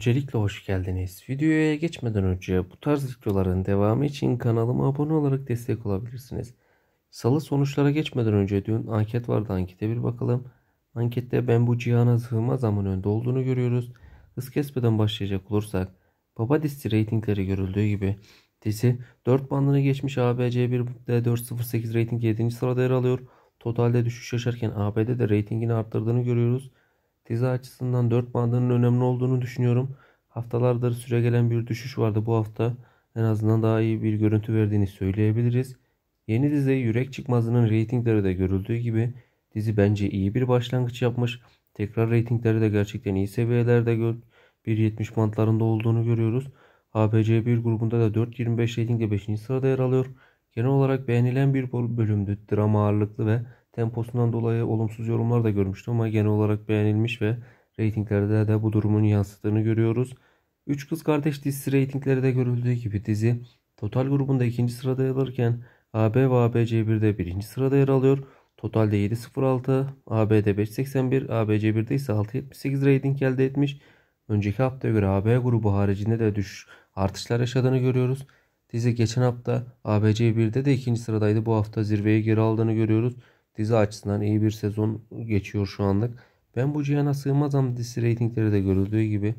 Öncelikle hoş geldiniz. Videoya geçmeden önce bu tarz videoların devamı için kanalıma abone olarak destek olabilirsiniz. Salı sonuçlara geçmeden önce dün anket vardı ankete bir bakalım. Ankette ben bu cihana sığmaz zaman önde olduğunu görüyoruz. Hız kesmeden başlayacak olursak Baba dizi reytingleri görüldüğü gibi dizi 4 bandını geçmiş ABC 1'de 4.08 reyting 7. sırada yer alıyor. Totalde düşüş yaşarken ABD'de reytingini arttırdığını görüyoruz. Dizi açısından 4 bandının önemli olduğunu düşünüyorum. Haftalardır süregelen bir düşüş vardı bu hafta. En azından daha iyi bir görüntü verdiğini söyleyebiliriz. Yeni dizi Yürek Çıkmazı'nın reytingleri de görüldüğü gibi dizi bence iyi bir başlangıç yapmış. Tekrar reytingleri de gerçekten iyi seviyelerde 1.70 bantlarında olduğunu görüyoruz. ABC1 grubunda da 4.25 reytingle 5. sırada yer alıyor. Genel olarak beğenilen bir bölümdü. Drama ağırlıklı ve temposundan dolayı olumsuz yorumlar da görmüştüm ama genel olarak beğenilmiş ve reytinglerde de bu durumun yansıttığını görüyoruz. Üç Kız Kardeş dizisi reytinglerde görüldüğü gibi dizi Total grubunda ikinci sırada yer alırken AB ve ABC1'de birinci sırada yer alıyor. Totalde 7.06, AB'de 5.81, ABC1'de ise 6.78 reyting elde etmiş. Önceki hafta göre AB grubu haricinde de düş artışlar yaşadığını görüyoruz. Dizi geçen hafta ABC 1'de de ikinci sıradaydı. Bu hafta zirveye geri aldığını görüyoruz. Dizi açısından iyi bir sezon geçiyor şu anlık. Ben bu cihana sığmazam dizisi reytingleri de görüldüğü gibi.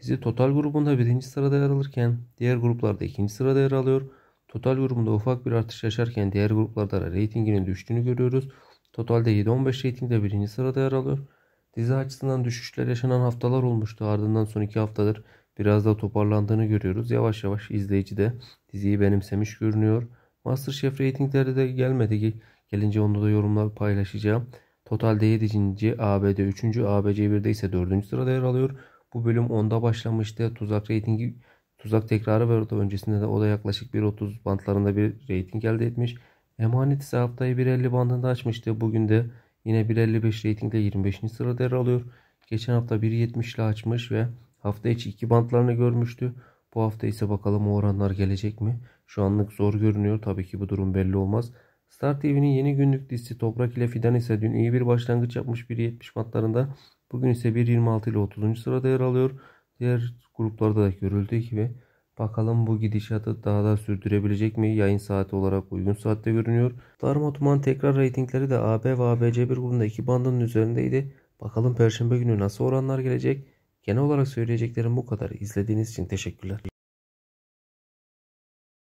Dizi total grubunda birinci sırada yer alırken diğer gruplarda ikinci sırada yer alıyor. Total grubunda ufak bir artış yaşarken diğer gruplarda da reytinginin düştüğünü görüyoruz. Totalde 7-15 reytingde birinci sırada yer alıyor. Dizi açısından düşüşler yaşanan haftalar olmuştu. Ardından son iki haftadır biraz da toparlandığını görüyoruz. Yavaş yavaş izleyici de diziyi benimsemiş görünüyor. Masterchef reytingleri de gelmedi. ki Gelince onda da yorumlar paylaşacağım. Totalde 7. ABD 3. ABC 1'de ise 4. sırada yer alıyor. Bu bölüm 10'da başlamıştı. Tuzak reytingi Tuzak tekrarı ve orada öncesinde de o da yaklaşık 1.30 bandlarında bir reyting elde etmiş. Emanet ise haftayı 1.50 bandında açmıştı. Bugün de yine 1.55 reytingle 25. sırada yer alıyor. Geçen hafta 1.70 ile açmış ve Hafta içi iki bantlarını görmüştü. Bu hafta ise bakalım o oranlar gelecek mi? Şu anlık zor görünüyor. Tabii ki bu durum belli olmaz. Star TV'nin yeni günlük dizisi Toprak ile Fidan ise dün iyi bir başlangıç yapmış 1.70 bantlarında. Bugün ise 1.26 ile 30. sırada yer alıyor. Diğer gruplarda da görüldüğü gibi. Bakalım bu gidişatı daha da sürdürebilecek mi? Yayın saati olarak uygun saatte görünüyor. Darma tekrar reytingleri de AB ve ABC1 grubunda 2 bandının üzerindeydi. Bakalım Perşembe günü nasıl oranlar gelecek? Genel olarak söyleyeceklerim bu kadar. İzlediğiniz için teşekkürler.